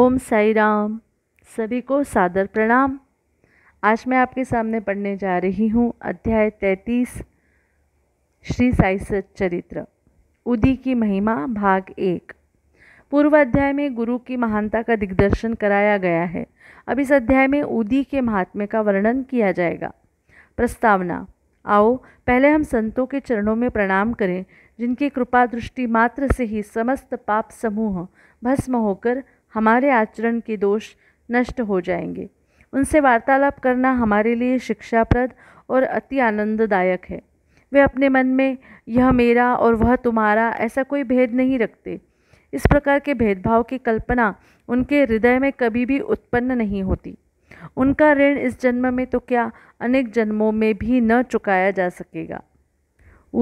ओम साई राम सभी को सादर प्रणाम आज मैं आपके सामने पढ़ने जा रही हूँ अध्याय तैतीस श्री साई सच्चरित्र उदी की महिमा भाग एक पूर्व अध्याय में गुरु की महानता का दिग्दर्शन कराया गया है अब इस अध्याय में उदी के महात्म्य का वर्णन किया जाएगा प्रस्तावना आओ पहले हम संतों के चरणों में प्रणाम करें जिनकी कृपा दृष्टि मात्र से ही समस्त पाप समूह भस्म होकर हमारे आचरण के दोष नष्ट हो जाएंगे उनसे वार्तालाप करना हमारे लिए शिक्षाप्रद और अति आनंददायक है वे अपने मन में यह मेरा और वह तुम्हारा ऐसा कोई भेद नहीं रखते इस प्रकार के भेदभाव की कल्पना उनके हृदय में कभी भी उत्पन्न नहीं होती उनका ऋण इस जन्म में तो क्या अनेक जन्मों में भी न चुकाया जा सकेगा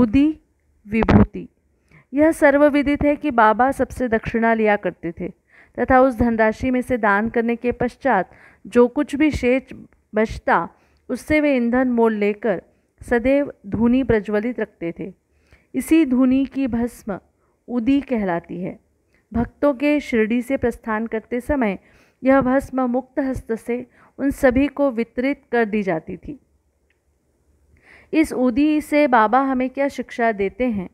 उदी विभूति यह सर्वविदित है कि बाबा सबसे दक्षिणा लिया करते थे तथा उस धनराशि में से दान करने के पश्चात जो कुछ भी शेष बचता उससे वे ईंधन मोल लेकर सदैव धुनी प्रज्वलित रखते थे इसी धुनी की भस्म उदी कहलाती है भक्तों के शिरडी से प्रस्थान करते समय यह भस्म मुक्त हस्त से उन सभी को वितरित कर दी जाती थी इस उदी से बाबा हमें क्या शिक्षा देते हैं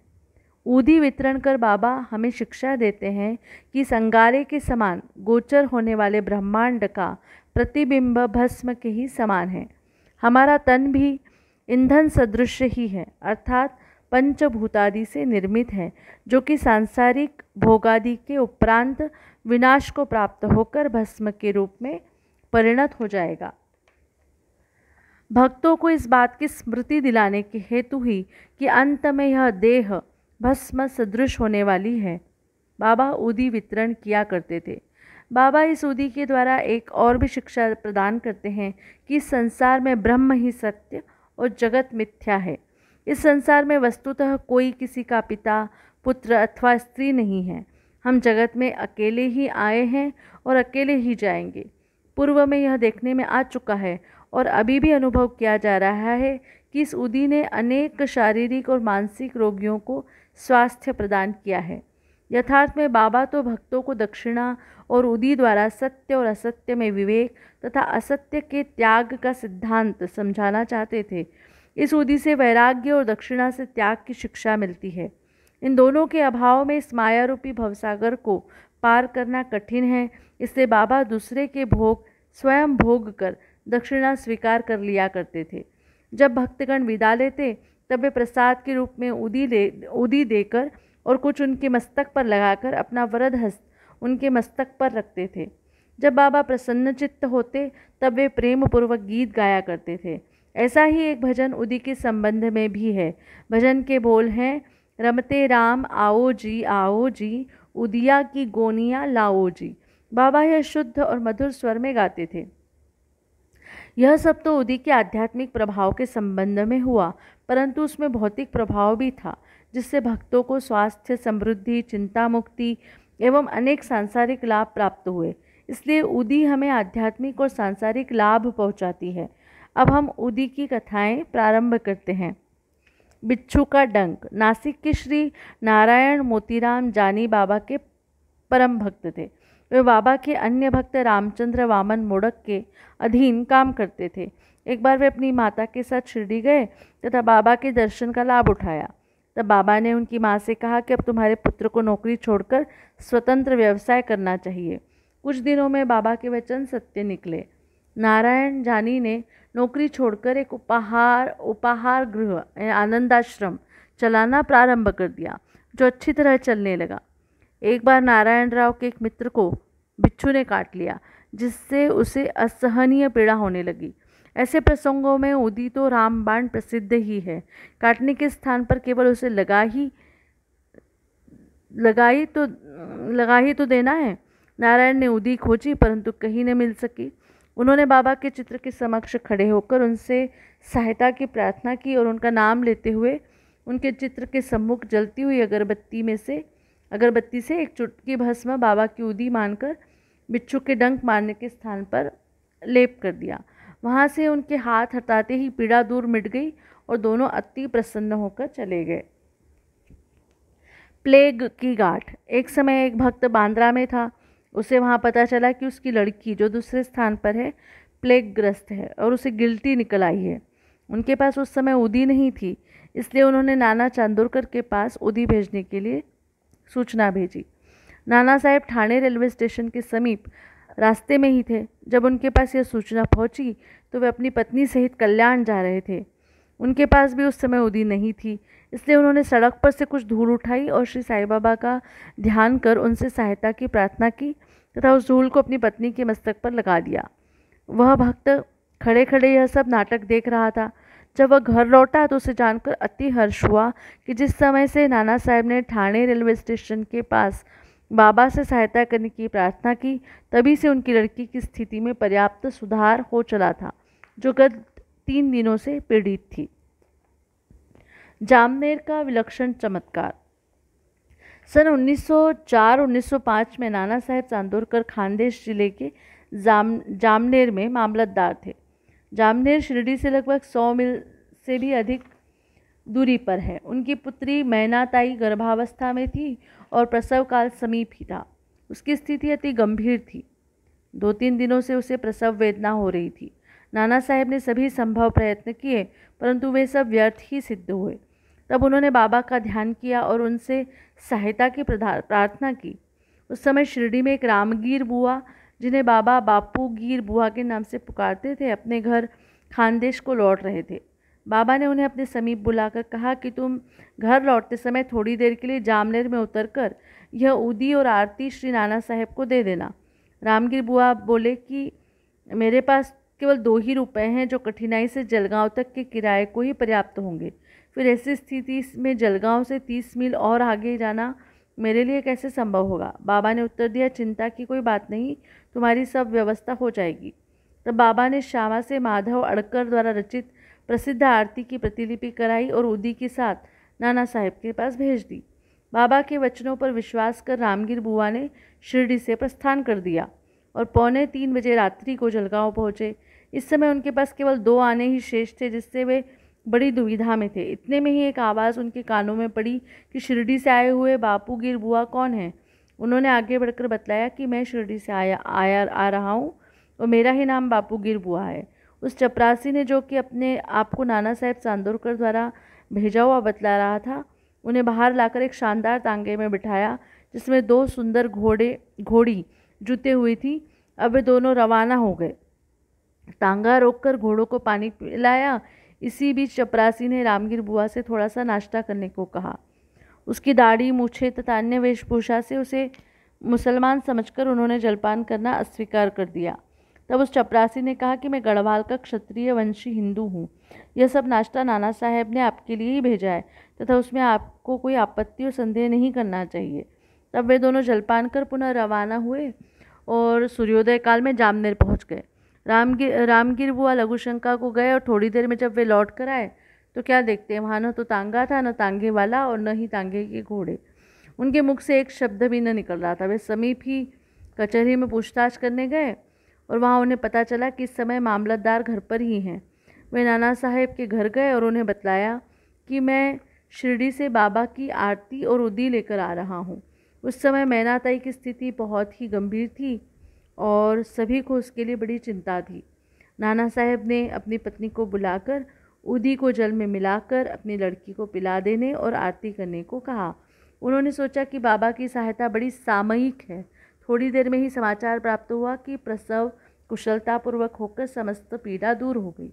ऊधी वितरण कर बाबा हमें शिक्षा देते हैं कि संगारे के समान गोचर होने वाले ब्रह्मांड का प्रतिबिंब भस्म के ही समान है हमारा तन भी ईंधन सदृश ही है अर्थात पंचभूतादि से निर्मित है जो कि सांसारिक भोगादि के उपरांत विनाश को प्राप्त होकर भस्म के रूप में परिणत हो जाएगा भक्तों को इस बात की स्मृति दिलाने के हेतु ही कि अंत में यह देह भस्म सदृश होने वाली है बाबा उदी वितरण किया करते थे बाबा इस उदी के द्वारा एक और भी शिक्षा प्रदान करते हैं कि संसार में ब्रह्म ही सत्य और जगत मिथ्या है इस संसार में वस्तुतः कोई किसी का पिता पुत्र अथवा स्त्री नहीं है हम जगत में अकेले ही आए हैं और अकेले ही जाएंगे पूर्व में यह देखने में आ चुका है और अभी भी अनुभव किया जा रहा है कि इस उदी ने अनेक शारीरिक और मानसिक रोगियों को स्वास्थ्य प्रदान किया है यथार्थ में बाबा तो भक्तों को दक्षिणा और उदी द्वारा सत्य और असत्य में विवेक तथा असत्य के त्याग का सिद्धांत समझाना चाहते थे इस उदी से वैराग्य और दक्षिणा से त्याग की शिक्षा मिलती है इन दोनों के अभाव में इस मायारूपी भवसागर को पार करना कठिन है इससे बाबा दूसरे के भोग स्वयं भोग कर दक्षिणा स्वीकार कर लिया करते थे जब भक्तगण विदा लेते तब वे प्रसाद के रूप में उदी दे उदी देकर और कुछ उनके मस्तक पर लगाकर अपना वरद हस्त उनके मस्तक पर रखते थे जब बाबा प्रसन्नचित्त होते तब वे प्रेम पूर्वक गीत गाया करते थे ऐसा ही एक भजन उदी के संबंध में भी है भजन के बोल हैं रमते राम आओ जी आओ जी उदिया की गोनिया लाओ जी बाबा यह शुद्ध और मधुर स्वर में गाते थे यह सब तो उदी के आध्यात्मिक प्रभाव के संबंध में हुआ परंतु उसमें भौतिक प्रभाव भी था जिससे भक्तों को स्वास्थ्य समृद्धि चिंता मुक्ति एवं अनेक सांसारिक लाभ प्राप्त हुए इसलिए उदी हमें आध्यात्मिक और सांसारिक लाभ पहुंचाती है अब हम उदी की कथाएं प्रारंभ करते हैं बिच्छू का डंक नासिक के श्री नारायण मोतीराम जानी बाबा के परम भक्त थे वे बाबा के अन्य भक्त रामचंद्र वामन मोड़क के अधीन काम करते थे एक बार वे अपनी माता के साथ शिरडी गए तथा बाबा के दर्शन का लाभ उठाया तब बाबा ने उनकी माँ से कहा कि अब तुम्हारे पुत्र को नौकरी छोड़कर स्वतंत्र व्यवसाय करना चाहिए कुछ दिनों में बाबा के वचन सत्य निकले नारायण जानी ने नौकरी छोड़कर एक उपहार उपहार गृह आनंदाश्रम चलाना प्रारंभ कर दिया जो अच्छी तरह चलने लगा एक बार नारायण राव के एक मित्र को बिच्छू ने काट लिया जिससे उसे असहनीय पीड़ा होने लगी ऐसे प्रसंगों में उदी तो रामबाण प्रसिद्ध ही है काटने के स्थान पर केवल उसे लगा ही लगाई तो लगा ही तो देना है नारायण ने उदी खोजी परंतु कहीं न मिल सकी उन्होंने बाबा के चित्र के समक्ष खड़े होकर उनसे सहायता की प्रार्थना की और उनका नाम लेते हुए उनके चित्र के सम्मुख जलती हुई अगरबत्ती में से अगरबत्ती से एक चुटकी भस्म बाबा की उदी मानकर बिच्छू के डंक मारने के स्थान पर लेप कर दिया वहाँ से उनके हाथ हटाते ही पीड़ा दूर मिट गई और दोनों अति प्रसन्न होकर चले गए प्लेग की गाठ एक समय एक भक्त बांद्रा में था उसे वहाँ पता चला कि उसकी लड़की जो दूसरे स्थान पर है प्लेग ग्रस्त है और उसे गिल्टी निकल आई है उनके पास उस समय उदी नहीं थी इसलिए उन्होंने नाना चांदोरकर के पास उदी भेजने के लिए सूचना भेजी नाना साहेब ठाणे रेलवे स्टेशन के समीप रास्ते में ही थे जब उनके पास यह सूचना पहुंची तो वे अपनी पत्नी सहित कल्याण जा रहे थे उनके पास भी उस समय उदी नहीं थी इसलिए उन्होंने सड़क पर से कुछ धूल उठाई और श्री साई बाबा का ध्यान कर उनसे सहायता की प्रार्थना की तथा उस धूल को अपनी पत्नी के मस्तक पर लगा दिया वह भक्त खड़े खड़े यह सब नाटक देख रहा था जब वह घर लौटा तो उसे जानकर अति हर्ष हुआ कि जिस समय से नाना साहब ने ठाणे रेलवे स्टेशन के पास बाबा से सहायता करने की प्रार्थना की तभी से उनकी लड़की की स्थिति में पर्याप्त सुधार हो चला था जो गत तीन दिनों से पीड़ित थी जामनेर का विलक्षण चमत्कार सन 1904-1905 में नाना साहेब चांदोरकर खानदेश जिले के जाम जामनेर में मामलतदार थे जामनेर शिरडी से लगभग 100 मील से भी अधिक दूरी पर है उनकी पुत्री मैनाताई गर्भावस्था में थी और प्रसव काल समीप ही था उसकी स्थिति अति गंभीर थी दो तीन दिनों से उसे प्रसव वेदना हो रही थी नाना साहेब ने सभी संभव प्रयत्न किए परंतु वे सब व्यर्थ ही सिद्ध हुए तब उन्होंने बाबा का ध्यान किया और उनसे सहायता की प्रार्थना की उस समय शिरडी में एक रामगीर बुआ जिन्हें बाबा बापू गीर बुआ के नाम से पुकारते थे अपने घर खानदेश को लौट रहे थे बाबा ने उन्हें अपने समीप बुलाकर कहा कि तुम घर लौटते समय थोड़ी देर के लिए जामनेर में उतर कर यह उदी और आरती श्री नाना साहेब को दे देना रामगिर बुआ बोले कि मेरे पास केवल दो ही रुपए हैं जो कठिनाई से जलगांव तक के किराए को ही पर्याप्त होंगे फिर ऐसी स्थिति में जलगांव से तीस मील और आगे जाना मेरे लिए कैसे संभव होगा बाबा ने उत्तर दिया चिंता की कोई बात नहीं तुम्हारी सब व्यवस्था हो जाएगी तब बाबा ने श्यामा से माधव अड़कर द्वारा रचित प्रसिद्ध आरती की प्रतिलिपि कराई और उदी के साथ नाना साहेब के पास भेज दी बाबा के वचनों पर विश्वास कर रामगिर बुआ ने शिरडी से प्रस्थान कर दिया और पौने तीन बजे रात्रि को जलगांव पहुँचे इस समय उनके पास केवल दो आने ही शेष थे जिससे वे बड़ी दुविधा में थे इतने में ही एक आवाज़ उनके कानों में पड़ी कि शिरडी से आए हुए बापू गिर बुआ कौन है उन्होंने आगे बढ़कर बतलाया कि मैं शिरडी से आया आया आ रहा हूँ और मेरा ही नाम बापू गिर बुआ है उस चपरासी ने जो कि अपने आप को नाना साहेब चांदोरकर द्वारा भेजा हुआ बतला रहा था उन्हें बाहर लाकर एक शानदार तांगे में बिठाया जिसमें दो सुंदर घोड़े घोड़ी जुते हुई थी अब वे दोनों रवाना हो गए तांगा रोककर घोड़ों को पानी पिलाया इसी बीच चपरासी ने रामगिर बुआ से थोड़ा सा नाश्ता करने को कहा उसकी दाढ़ी मूछे तथा अन्य वेशभूषा से उसे मुसलमान समझकर उन्होंने जलपान करना अस्वीकार कर दिया तब उस चपरासी ने कहा कि मैं गढ़वाल का क्षत्रिय वंशी हिंदू हूँ यह सब नाश्ता नाना साहेब ने आपके लिए ही भेजा है तथा उसमें आपको कोई आपत्ति और संदेह नहीं करना चाहिए तब वे दोनों जलपान कर पुनः रवाना हुए और सूर्योदय काल में जामनेर पहुँच गए रामगिर रामगिर बुआ लघुशंका को गए और थोड़ी देर में जब वे लौट कर आए तो क्या देखते हैं वहाँ न तो तांगा था न तांगे वाला और न ही तांगे के घोड़े उनके मुख से एक शब्द भी न निकल रहा था वे समीप ही कचहरी में पूछताछ करने गए और वहाँ उन्हें पता चला कि इस समय मामलतदार घर पर ही हैं वे नाना साहेब के घर गए और उन्हें बतलाया कि मैं शिरडी से बाबा की आरती और उदी लेकर आ रहा हूँ उस समय मैनाताई की स्थिति बहुत ही गंभीर थी और सभी को उसके लिए बड़ी चिंता थी नाना साहेब ने अपनी पत्नी को बुलाकर उदी को जल में मिलाकर अपनी लड़की को पिला देने और आरती करने को कहा उन्होंने सोचा कि बाबा की सहायता बड़ी सामयिक है थोड़ी देर में ही समाचार प्राप्त हुआ कि प्रसव कुशलतापूर्वक होकर समस्त पीड़ा दूर हो गई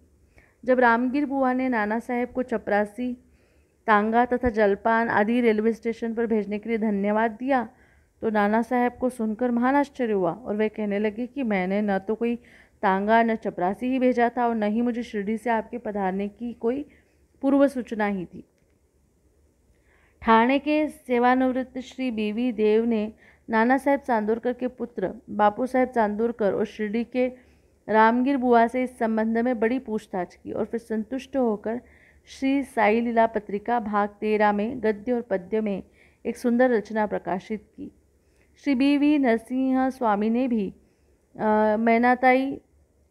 जब रामगिर बुआ ने नाना साहेब को चपरासी तांगा तथा जलपान आदि रेलवे स्टेशन पर भेजने के लिए धन्यवाद दिया तो नाना साहेब को सुनकर महान आश्चर्य हुआ और वे कहने लगे कि मैंने न तो कोई तांगा न चपरासी ही भेजा था और न ही मुझे शिरडी से आपके पधारने की कोई पूर्व सूचना ही थी ठाणे के सेवानिवृत्त श्री बीवी देव ने नाना साहेब चांदोरकर के पुत्र बापू साहेब चांदोरकर और शिरडी के रामगिर बुआ से इस संबंध में बड़ी पूछताछ की और फिर संतुष्ट होकर श्री साई लीला पत्रिका भाग तेरह में गद्य और पद्य में एक सुंदर रचना प्रकाशित की श्री बी वी नरसिंह स्वामी ने भी मैनाताई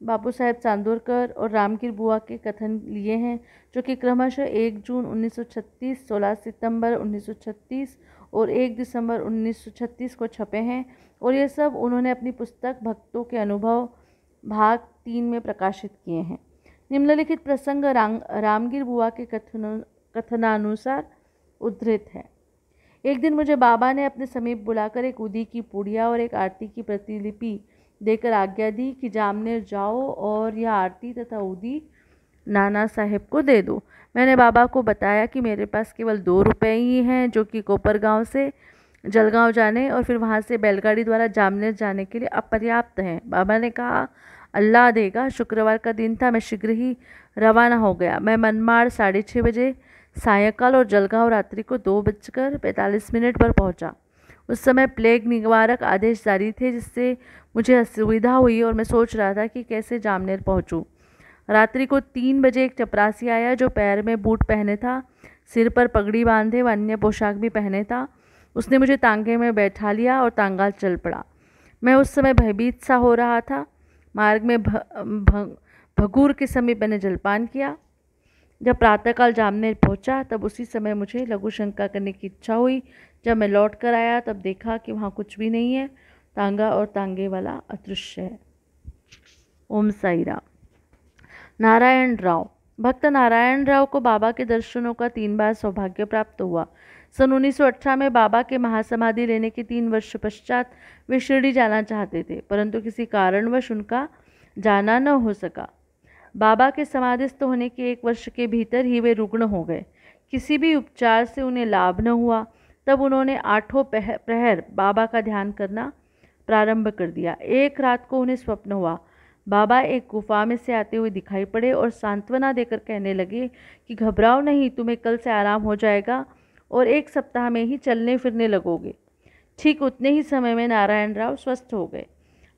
बापू साहेब चांदोरकर और रामगिर बुआ के कथन लिए हैं जो कि क्रमशः एक जून 1936, 16 सितंबर 1936 और 1 दिसंबर 1936 को छपे हैं और ये सब उन्होंने अपनी पुस्तक भक्तों के अनुभव भाग तीन में प्रकाशित किए हैं निम्नलिखित प्रसंग राम रामगीर बुआ के कथन कथनानुसार उद्धृत है एक दिन मुझे बाबा ने अपने समीप बुलाकर एक उदी की पुड़िया और एक आरती की प्रतिलिपि देकर आज्ञा दी कि जामने जाओ और यह आरती तथा उदी नाना साहब को दे दो मैंने बाबा को बताया कि मेरे पास केवल दो रुपए ही हैं जो कि गांव से जलगांव जाने और फिर वहाँ से बैलगाड़ी द्वारा जामनेर जाने के लिए अपर्याप्त हैं बाबा ने कहा अल्लाह देगा शुक्रवार का दिन था मैं शीघ्र ही रवाना हो गया मैं मनमाड़ साढ़े छः बजे सायकाल और जलगांव रात्रि को दो बजकर पैंतालीस मिनट पर पहुंचा उस समय प्लेग निवारक आदेश जारी थे जिससे मुझे असुविधा हुई और मैं सोच रहा था कि कैसे जामनेर पहुंचूं। रात्रि को तीन बजे एक चपरासी आया जो पैर में बूट पहने था सिर पर पगड़ी बांधे व अन्य पोशाक भी पहने था उसने मुझे तांगे में बैठा लिया और तांगा चल पड़ा मैं उस समय भयभीत सा हो रहा था मार्ग में भ, भगूर के समीप मैंने जलपान किया जब प्रातःकाल जामने पहुंचा तब उसी समय मुझे लघु शंका करने की इच्छा हुई जब मैं लौट कर आया तब देखा कि वहाँ कुछ भी नहीं है तांगा और तांगे वाला अदृश्य है ओम साई राम नारायण राव भक्त नारायण राव को बाबा के दर्शनों का तीन बार सौभाग्य प्राप्त हुआ सन उन्नीस में बाबा के महासमाधि लेने के तीन वर्ष पश्चात वे शिरडी जाना चाहते थे परंतु किसी कारणवश उनका जाना न हो सका बाबा के समाधिस्थ होने के एक वर्ष के भीतर ही वे रुग्ण हो गए किसी भी उपचार से उन्हें लाभ न हुआ तब उन्होंने आठों प्रहर बाबा का ध्यान करना प्रारंभ कर दिया एक रात को उन्हें स्वप्न हुआ बाबा एक गुफा में से आते हुए दिखाई पड़े और सांत्वना देकर कहने लगे कि घबराओ नहीं तुम्हें कल से आराम हो जाएगा और एक सप्ताह में ही चलने फिरने लगोगे ठीक उतने ही समय में नारायण राव स्वस्थ हो गए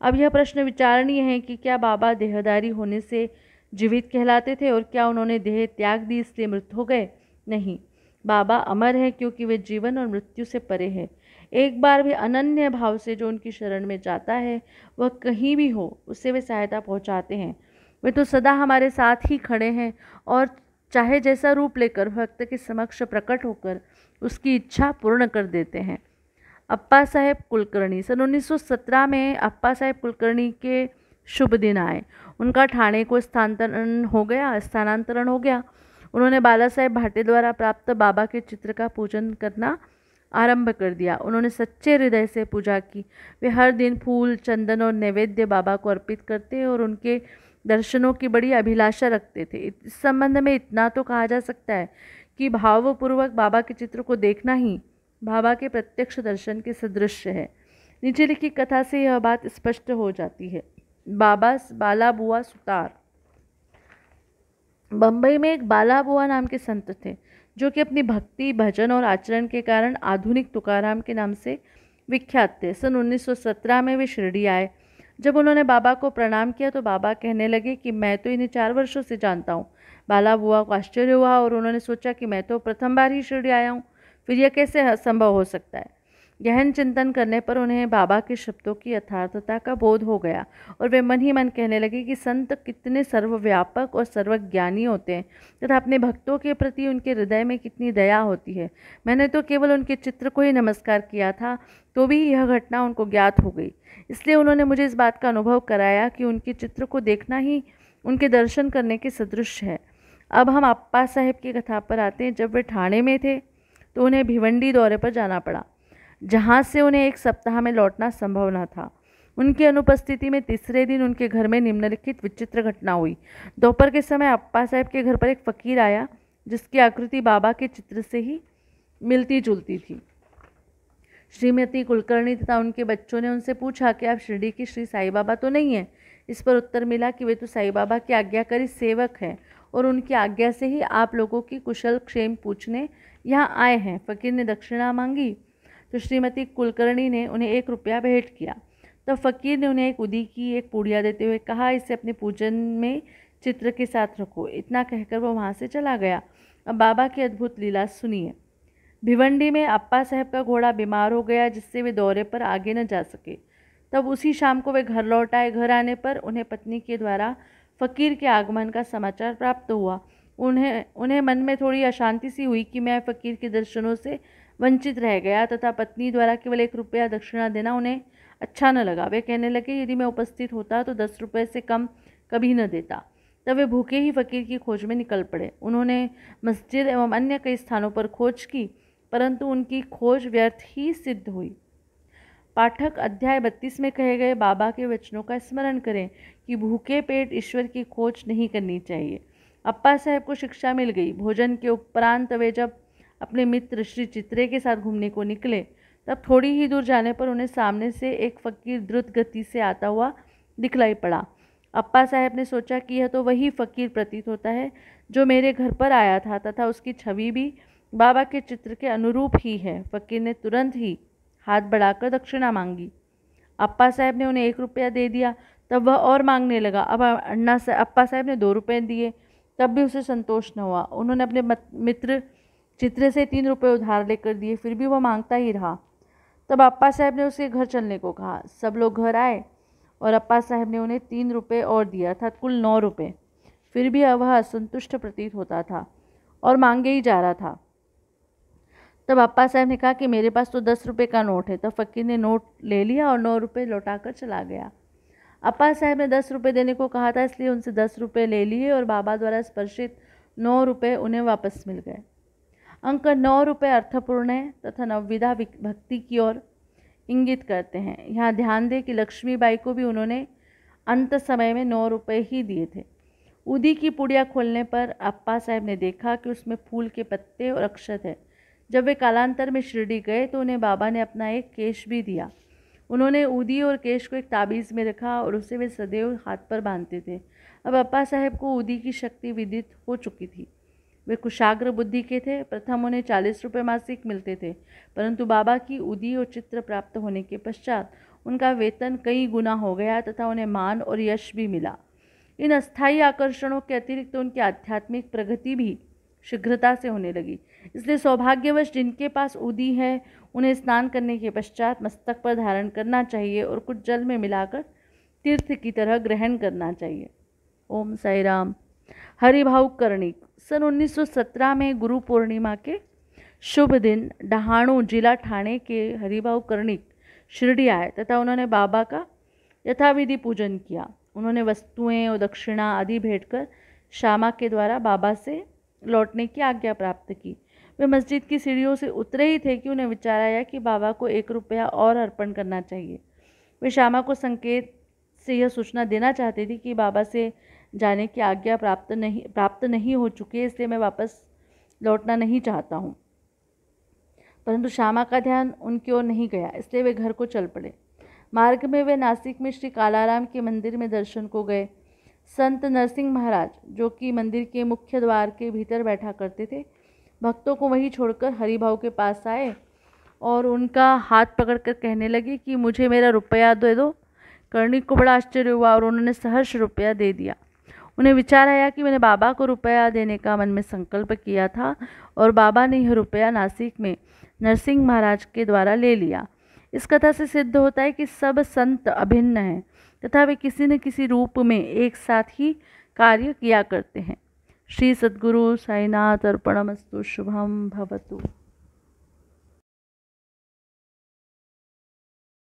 अब यह प्रश्न विचारणीय है कि क्या बाबा देहदारी होने से जीवित कहलाते थे और क्या उन्होंने देह त्याग दी इसलिए मृत हो गए नहीं बाबा अमर हैं क्योंकि वे जीवन और मृत्यु से परे हैं एक बार भी अनन्य भाव से जो उनकी शरण में जाता है वह कहीं भी हो उससे वे सहायता पहुँचाते हैं वे तो सदा हमारे साथ ही खड़े हैं और चाहे जैसा रूप लेकर भक्त के समक्ष प्रकट होकर उसकी इच्छा पूर्ण कर देते हैं अप्पा साहेब कुलकर्णी सन 1917 में अप्पा साहेब कुलकर्णी के शुभ दिन आए उनका ठाणे को स्थानांतरण हो गया स्थानांतरण हो गया उन्होंने बाला साहेब भाटे द्वारा प्राप्त बाबा के चित्र का पूजन करना आरंभ कर दिया उन्होंने सच्चे हृदय से पूजा की वे हर दिन फूल चंदन और नैवेद्य बाबा को अर्पित करते और उनके दर्शनों की बड़ी अभिलाषा रखते थे इस संबंध में इतना तो कहा जा सकता है कि भावपूर्वक बाबा के चित्र को देखना ही बाबा के प्रत्यक्ष दर्शन के सदृश है नीचे लिखी कथा से यह बात स्पष्ट हो जाती है बाबा बाला बुआ सुतार बम्बई में एक बाला बुआ नाम के संत थे जो कि अपनी भक्ति भजन और आचरण के कारण आधुनिक तुकाराम के नाम से विख्यात थे सन 1917 में वे शिरडी आए जब उन्होंने बाबा को प्रणाम किया तो बाबा कहने लगे कि मैं तो इन्हें चार वर्षों से जानता हूँ बाला बुआ को आश्चर्य हुआ और उन्होंने सोचा कि मैं तो प्रथम बार ही शिरडी आया हूँ फिर यह कैसे संभव हो सकता है गहन चिंतन करने पर उन्हें बाबा के शब्दों की यथार्थता का बोध हो गया और वे मन ही मन कहने लगे कि संत कितने सर्वव्यापक और सर्वज्ञानी होते हैं तथा अपने भक्तों के प्रति उनके हृदय में कितनी दया होती है मैंने तो केवल उनके चित्र को ही नमस्कार किया था तो भी यह घटना उनको ज्ञात हो गई इसलिए उन्होंने मुझे इस बात का अनुभव कराया कि उनके चित्र को देखना ही उनके दर्शन करने के सदृश है अब हम अप्पा साहेब की कथा पर आते हैं जब वे ठाणे में थे तो उन्हें भिवंडी दौरे पर जाना पड़ा जहाँ से उन्हें एक सप्ताह में लौटना संभव न था उनकी अनुपस्थिति में तीसरे दिन उनके घर में निम्नलिखित विचित्र घटना हुई दोपहर के समय अप्पा साहब के घर पर एक फ़कीर आया जिसकी आकृति बाबा के चित्र से ही मिलती जुलती थी श्रीमती कुलकर्णी तथा उनके बच्चों ने उनसे पूछा कि आप शिरडी के श्री साई बाबा तो नहीं हैं इस पर उत्तर मिला कि वे तो साई बाबा के आज्ञाकारी सेवक हैं और उनकी आज्ञा से ही आप लोगों की कुशल क्षेम पूछने यहाँ आए हैं फ़कीर ने दक्षिणा मांगी तो श्रीमती कुलकर्णी ने उन्हें एक रुपया भेंट किया तब तो फ़कीर ने उन्हें एक उदी की एक पुड़िया देते हुए कहा इसे अपने पूजन में चित्र के साथ रखो इतना कहकर वो वहाँ से चला गया अब बाबा की अद्भुत लीला सुनिए भिवंडी में अप्पा साहब का घोड़ा बीमार हो गया जिससे वे दौरे पर आगे न जा सके तब उसी शाम को वे घर लौट आए घर आने पर उन्हें पत्नी के द्वारा फ़कीर के आगमन का समाचार प्राप्त हुआ उन्हें उन्हें मन में थोड़ी अशांति सी हुई कि मैं फ़कीर के दर्शनों से वंचित रह गया तथा पत्नी द्वारा केवल एक रुपया दक्षिणा देना उन्हें अच्छा न लगा वे कहने लगे यदि मैं उपस्थित होता तो दस रुपये से कम कभी न देता तब वे भूखे ही फ़कीर की खोज में निकल पड़े उन्होंने मस्जिद एवं अन्य कई स्थानों पर खोज की परंतु उनकी खोज व्यर्थ ही सिद्ध हुई पाठक अध्याय बत्तीस में कहे गए बाबा के वचनों का स्मरण करें कि भूखे पेट ईश्वर की खोज नहीं करनी चाहिए अप्पा साहब को शिक्षा मिल गई भोजन के उपरांत वे जब अपने मित्र श्री चित्रे के साथ घूमने को निकले तब थोड़ी ही दूर जाने पर उन्हें सामने से एक फ़कीर द्रुत गति से आता हुआ दिखलाई पड़ा अप्पा साहब ने सोचा कि यह तो वही फ़कीर प्रतीत होता है जो मेरे घर पर आया था तथा उसकी छवि भी बाबा के चित्र के अनुरूप ही है फ़कीर ने तुरंत ही हाथ बढ़ाकर दक्षिणा मांगी अप्पा साहब ने उन्हें एक रुपया दे दिया तब वह और मांगने लगा अब अन्ना सा अप्पा साहेब ने दो रुपये दिए तब भी उसे संतोष न हुआ उन्होंने अपने मित्र चित्रे से तीन रुपये उधार लेकर दिए फिर भी वह मांगता ही रहा तब अप्पा साहब ने उसके घर चलने को कहा सब लोग घर आए और अप्पा साहब ने उन्हें तीन रुपये और दिया अर्थात कुल नौ रुपये फिर भी वह असंतुष्ट प्रतीत होता था और मांगे ही जा रहा था तब अप्पा साहब ने कहा कि मेरे पास तो दस रुपये का नोट है तब तो फ़कीर ने नोट ले लिया और नौ रुपये लौटा कर चला गया अप्पा साहब ने दस रुपये देने को कहा था इसलिए उनसे दस रुपये ले लिए और बाबा द्वारा स्पर्शित नौ रुपये उन्हें वापस मिल गए अंक नौ रुपये अर्थपूर्ण है तथा नवविधा भक्ति की ओर इंगित करते हैं यहाँ ध्यान दें कि लक्ष्मीबाई को भी उन्होंने अंत समय में नौ रुपये ही दिए थे उदी की पुड़िया खोलने पर अप्पा साहब ने देखा कि उसमें फूल के पत्ते और अक्षत है जब वे कालांतर में शिरडी गए तो उन्हें बाबा ने अपना एक केश भी दिया उन्होंने उदी और केश को एक ताबीज़ में रखा और उसे वे सदैव हाथ पर बांधते थे अब अप्पा साहब को उदी की शक्ति विदित हो चुकी थी वे कुशाग्र बुद्धि के थे प्रथम उन्हें चालीस रुपये मासिक मिलते थे परंतु बाबा की उदी और चित्र प्राप्त होने के पश्चात उनका वेतन कई गुना हो गया तथा उन्हें मान और यश भी मिला इन अस्थायी आकर्षणों के अतिरिक्त तो उनकी आध्यात्मिक प्रगति भी शीघ्रता से होने लगी इसलिए सौभाग्यवश जिनके पास उदी है उन्हें स्नान करने के पश्चात मस्तक पर धारण करना चाहिए और कुछ जल में मिलाकर तीर्थ की तरह ग्रहण करना चाहिए ओम साई राम हरिभाव कर्णिक सन 1917 में गुरु पूर्णिमा के शुभ दिन डहाणू जिला ठाणे के हरिभाव कर्णिक शिरडी आए तथा उन्होंने बाबा का यथाविधि पूजन किया उन्होंने वस्तुएं और दक्षिणा आदि भेंट कर श्यामा के द्वारा बाबा से लौटने की आज्ञा प्राप्त की वे मस्जिद की सीढ़ियों से उतरे ही थे कि उन्हें विचार आया कि बाबा को एक रुपया और अर्पण करना चाहिए वे श्यामा को संकेत से यह सूचना देना चाहती थी कि बाबा से जाने की आज्ञा प्राप्त नहीं प्राप्त नहीं हो चुकी है इसलिए मैं वापस लौटना नहीं चाहता हूँ परंतु श्यामा का ध्यान उनकी ओर नहीं गया इसलिए वे घर को चल पड़े मार्ग में वे नासिक में श्री कालाराम के मंदिर में दर्शन को गए संत नरसिंह महाराज जो कि मंदिर के मुख्य द्वार के भीतर बैठा करते थे भक्तों को वहीं छोड़कर हरिभाव के पास आए और उनका हाथ पकड़कर कहने लगे कि मुझे मेरा रुपया दे दो कर्णिक को बड़ा आश्चर्य हुआ और उन्होंने सहर्ष रुपया दे दिया उन्हें विचार आया कि मैंने बाबा को रुपया देने का मन में संकल्प किया था और बाबा ने यह रुपया नासिक में नरसिंह महाराज के द्वारा ले लिया इस कथा से सिद्ध होता है कि सब संत अभिन्न हैं तथा वे किसी न किसी रूप में एक साथ ही कार्य किया करते हैं श्री सद्गुरु साईनाथ अर्पणमस्तु शुभम भवतु